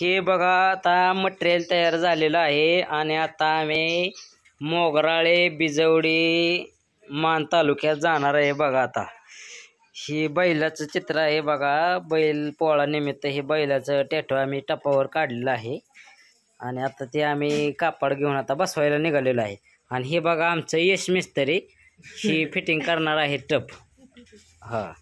हे बघा आता मटेरियल तयार झालेलं आहे आणि आता आम्ही मोगराळे बिजवडी मान तालुक्यात जाणार आहे बघा आता ही बैलाचं चित्र आहे बघा बैल निमित्त हे बैलाचं टॅटो आम्ही टपावर काढलेलं आहे आणि आता ते आम्ही कापड घेऊन आता बसवायला निघालेलो आहे आणि हे बघा आमचं यश मिस्त्री ही फिटिंग करणार आहे टप हां